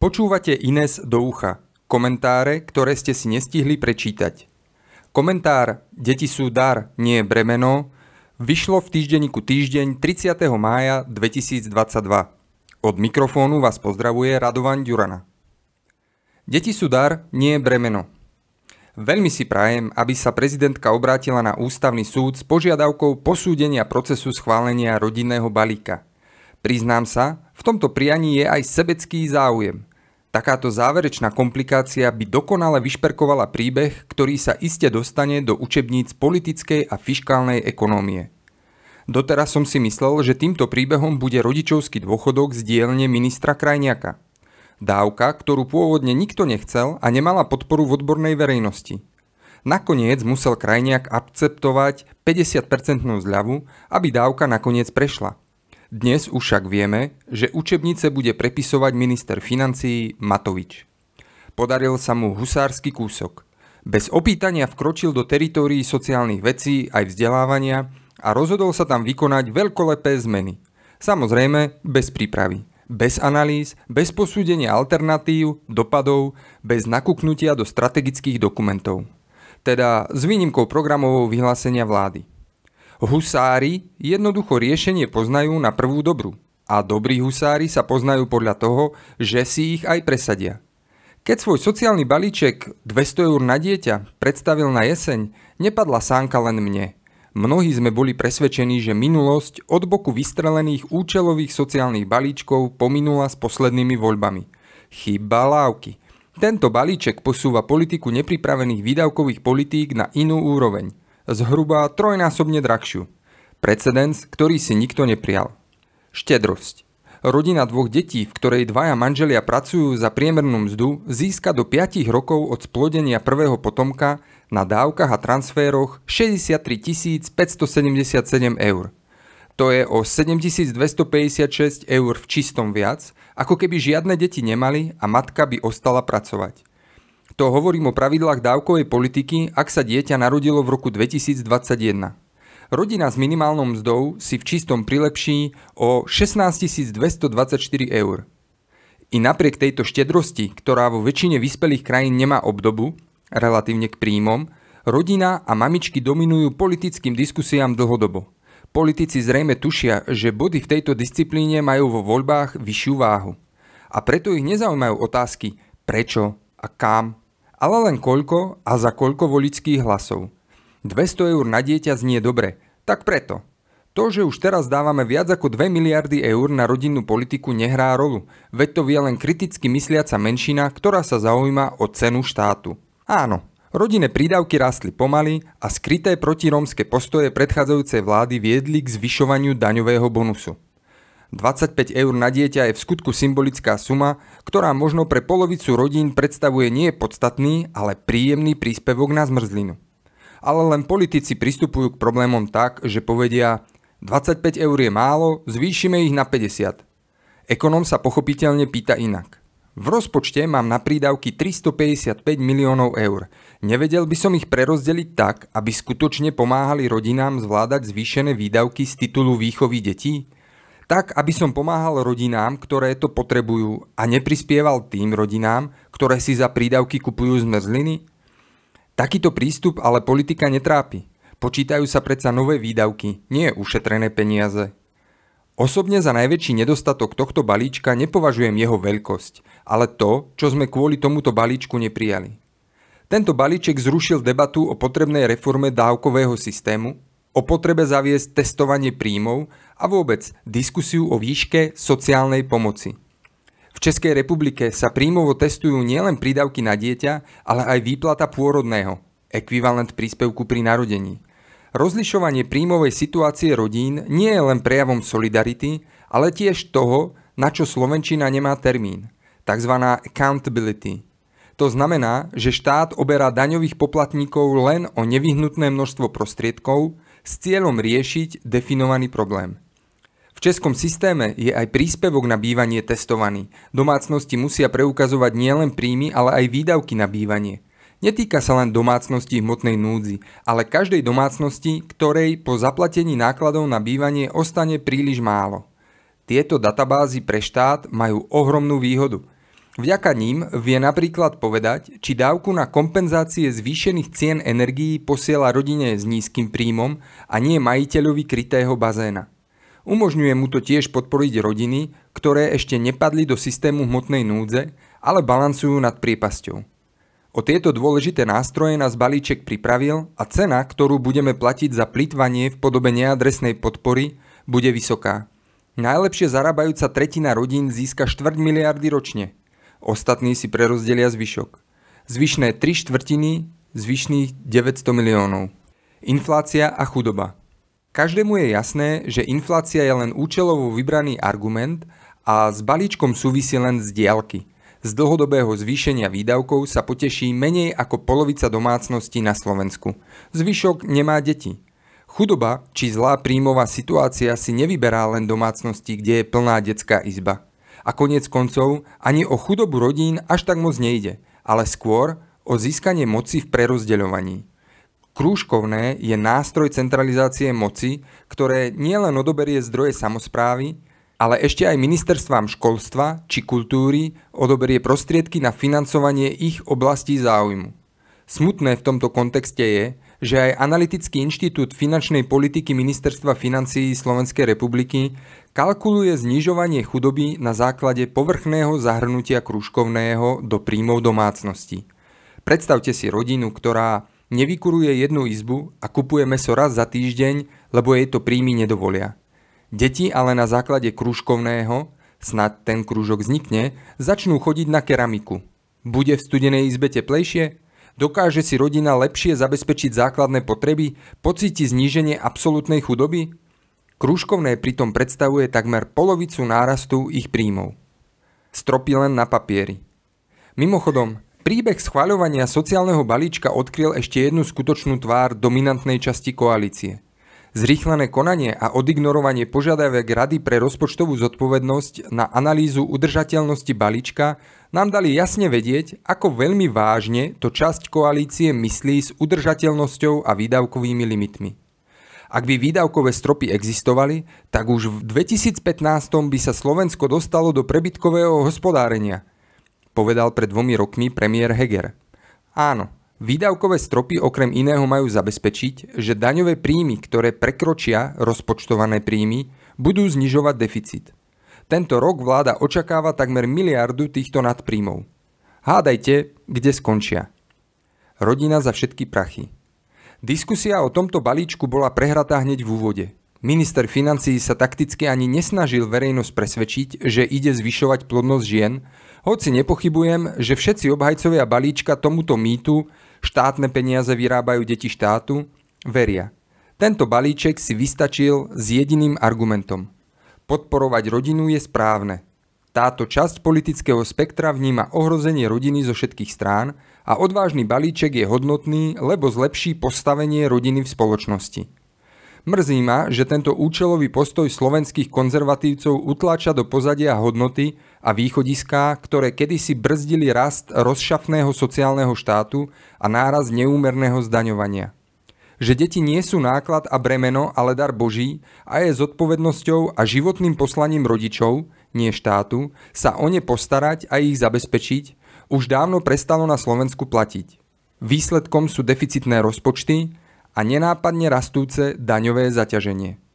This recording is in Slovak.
Počúvate Ines do ucha. Komentáre, ktoré ste si nestihli prečítať. Komentár Deti sú dar, nie bremeno vyšlo v týždenníku Týždeň 30. mája 2022. Od mikrofónu vás pozdravuje Radovan Ďurana. Deti sú dar, nie bremeno. Veľmi si prajem, aby sa prezidentka obrátila na ústavný súd s požiadavkou posúdenia procesu schválenia rodinného balíka. Priznám sa, v tomto prianí je aj sebecký záujem – Takáto záverečná komplikácia by dokonale vyšperkovala príbeh, ktorý sa iste dostane do učebníc politickej a fiskálnej ekonómie. Doteraz som si myslel, že týmto príbehom bude rodičovský dôchodok z dielne ministra Krajniaka. Dávka, ktorú pôvodne nikto nechcel a nemala podporu v odbornej verejnosti. Nakoniec musel Krajniak akceptovať 50% zľavu, aby dávka nakoniec prešla – dnes už však vieme, že učebnice bude prepisovať minister financií Matovič. Podaril sa mu husársky kúsok. Bez opýtania vkročil do teritórií sociálnych vecí aj vzdelávania a rozhodol sa tam vykonať veľkolepé zmeny. Samozrejme, bez prípravy bez analýz, bez posúdenia alternatív, dopadov, bez nakuknutia do strategických dokumentov. Teda s výnimkou programového vyhlásenia vlády. Husári jednoducho riešenie poznajú na prvú dobru a dobrí husári sa poznajú podľa toho, že si ich aj presadia. Keď svoj sociálny balíček 200 eur na dieťa predstavil na jeseň, nepadla sánka len mne. Mnohí sme boli presvedčení, že minulosť od boku vystrelených účelových sociálnych balíčkov pominula s poslednými voľbami. Chyba lávky. Tento balíček posúva politiku nepripravených výdavkových politík na inú úroveň zhruba trojnásobne drahšiu. Precedens, ktorý si nikto neprial. Štedrosť. Rodina dvoch detí, v ktorej dvaja manželia pracujú za priemernú mzdu, získa do 5 rokov od splodenia prvého potomka na dávkach a transféroch 63 577 eur. To je o 7256 eur v čistom viac, ako keby žiadne deti nemali a matka by ostala pracovať. To hovorím o pravidlách dávkovej politiky, ak sa dieťa narodilo v roku 2021. Rodina s minimálnou mzdou si v čistom prilepší o 16 224 eur. I napriek tejto štedrosti, ktorá vo väčšine vyspelých krajín nemá obdobu, relatívne k príjmom, rodina a mamičky dominujú politickým diskusiám dlhodobo. Politici zrejme tušia, že body v tejto disciplíne majú vo voľbách vyššiu váhu. A preto ich nezaujímajú otázky prečo a kam ale len koľko a za koľko voličských hlasov. 200 eur na dieťa znie dobre, tak preto. To, že už teraz dávame viac ako 2 miliardy eur na rodinnú politiku nehrá rolu, veď to vie len kriticky mysliaca menšina, ktorá sa zaujíma o cenu štátu. Áno, rodinné prídavky rástli pomaly a skryté protirómske postoje predchádzajúcej vlády viedli k zvyšovaniu daňového bonusu. 25 eur na dieťa je v skutku symbolická suma, ktorá možno pre polovicu rodín predstavuje nie podstatný, ale príjemný príspevok na zmrzlinu. Ale len politici pristupujú k problémom tak, že povedia 25 eur je málo, zvýšime ich na 50. Ekonom sa pochopiteľne pýta inak. V rozpočte mám na prídavky 355 miliónov eur. Nevedel by som ich prerozdeliť tak, aby skutočne pomáhali rodinám zvládať zvýšené výdavky z titulu výchovy detí? tak, aby som pomáhal rodinám, ktoré to potrebujú a neprispieval tým rodinám, ktoré si za prídavky kupujú zmrzliny? Takýto prístup ale politika netrápi. Počítajú sa predsa nové výdavky, nie ušetrené peniaze. Osobne za najväčší nedostatok tohto balíčka nepovažujem jeho veľkosť, ale to, čo sme kvôli tomuto balíčku neprijali. Tento balíček zrušil debatu o potrebnej reforme dávkového systému, o potrebe zaviesť testovanie príjmov a vôbec diskusiu o výške sociálnej pomoci. V Českej republike sa príjmovo testujú nielen prídavky na dieťa, ale aj výplata pôrodného, ekvivalent príspevku pri narodení. Rozlišovanie príjmovej situácie rodín nie je len prejavom solidarity, ale tiež toho, na čo Slovenčina nemá termín, tzv. accountability. To znamená, že štát oberá daňových poplatníkov len o nevyhnutné množstvo prostriedkov s cieľom riešiť definovaný problém. V českom systéme je aj príspevok na bývanie testovaný. Domácnosti musia preukazovať nielen príjmy, ale aj výdavky na bývanie. Netýka sa len domácnosti hmotnej núdzi, ale každej domácnosti, ktorej po zaplatení nákladov na bývanie ostane príliš málo. Tieto databázy pre štát majú ohromnú výhodu. Vďaka ním vie napríklad povedať, či dávku na kompenzácie zvýšených cien energií posiela rodine s nízkym príjmom a nie majiteľovi krytého bazéna. Umožňuje mu to tiež podporiť rodiny, ktoré ešte nepadli do systému hmotnej núdze, ale balancujú nad priepasťou. O tieto dôležité nástroje nás balíček pripravil a cena, ktorú budeme platiť za plýtvanie v podobe neadresnej podpory, bude vysoká. Najlepšie zarábajúca tretina rodín získa štvrť miliardy ročne. Ostatní si prerozdelia zvyšok. Zvyšné 3 štvrtiny, zvyšných 900 miliónov. Inflácia a chudoba – Každému je jasné, že inflácia je len účelovo vybraný argument a s balíčkom súvisí len z diálky. Z dlhodobého zvýšenia výdavkov sa poteší menej ako polovica domácností na Slovensku. Zvyšok nemá deti. Chudoba či zlá príjmová situácia si nevyberá len domácnosti, kde je plná detská izba. A konec koncov ani o chudobu rodín až tak moc nejde, ale skôr o získanie moci v prerozdeľovaní. Krúžkovné je nástroj centralizácie moci, ktoré nielen odoberie zdroje samozprávy, ale ešte aj ministerstvám školstva či kultúry odoberie prostriedky na financovanie ich oblastí záujmu. Smutné v tomto kontexte je, že aj Analytický inštitút finančnej politiky Ministerstva financií Slovenskej republiky kalkuluje znižovanie chudoby na základe povrchného zahrnutia krúžkovného do príjmov domácnosti. Predstavte si rodinu, ktorá nevykuruje jednu izbu a kupuje meso raz za týždeň, lebo jej to príjmy nedovolia. Deti ale na základe krúžkovného, snad ten krúžok vznikne, začnú chodiť na keramiku. Bude v studenej izbe teplejšie? Dokáže si rodina lepšie zabezpečiť základné potreby? Pocíti zníženie absolútnej chudoby? Krúžkovné pritom predstavuje takmer polovicu nárastu ich príjmov. Stropy len na papieri. Mimochodom, Príbeh schváľovania sociálneho balíčka odkryl ešte jednu skutočnú tvár dominantnej časti koalície. Zrýchlené konanie a odignorovanie požiadavek Rady pre rozpočtovú zodpovednosť na analýzu udržateľnosti balíčka nám dali jasne vedieť, ako veľmi vážne to časť koalície myslí s udržateľnosťou a výdavkovými limitmi. Ak by výdavkové stropy existovali, tak už v 2015 by sa Slovensko dostalo do prebytkového hospodárenia – povedal pred dvomi rokmi premiér Heger. Áno, výdavkové stropy okrem iného majú zabezpečiť, že daňové príjmy, ktoré prekročia rozpočtované príjmy, budú znižovať deficit. Tento rok vláda očakáva takmer miliardu týchto nadpríjmov. Hádajte, kde skončia. Rodina za všetky prachy. Diskusia o tomto balíčku bola prehratá hneď v úvode – Minister financií sa takticky ani nesnažil verejnosť presvedčiť, že ide zvyšovať plodnosť žien, hoci nepochybujem, že všetci obhajcovia balíčka tomuto mýtu štátne peniaze vyrábajú deti štátu, veria. Tento balíček si vystačil s jediným argumentom. Podporovať rodinu je správne. Táto časť politického spektra vníma ohrozenie rodiny zo všetkých strán a odvážny balíček je hodnotný, lebo zlepší postavenie rodiny v spoločnosti. Mrzí ma, že tento účelový postoj slovenských konzervatívcov utláča do pozadia hodnoty a východiská, ktoré kedysi brzdili rast rozšafného sociálneho štátu a náraz neúmerného zdaňovania. Že deti nie sú náklad a bremeno, ale dar Boží a je zodpovednosťou a životným poslaním rodičov, nie štátu, sa o ne postarať a ich zabezpečiť, už dávno prestalo na Slovensku platiť. Výsledkom sú deficitné rozpočty, a nenápadne rastúce daňové zaťaženie.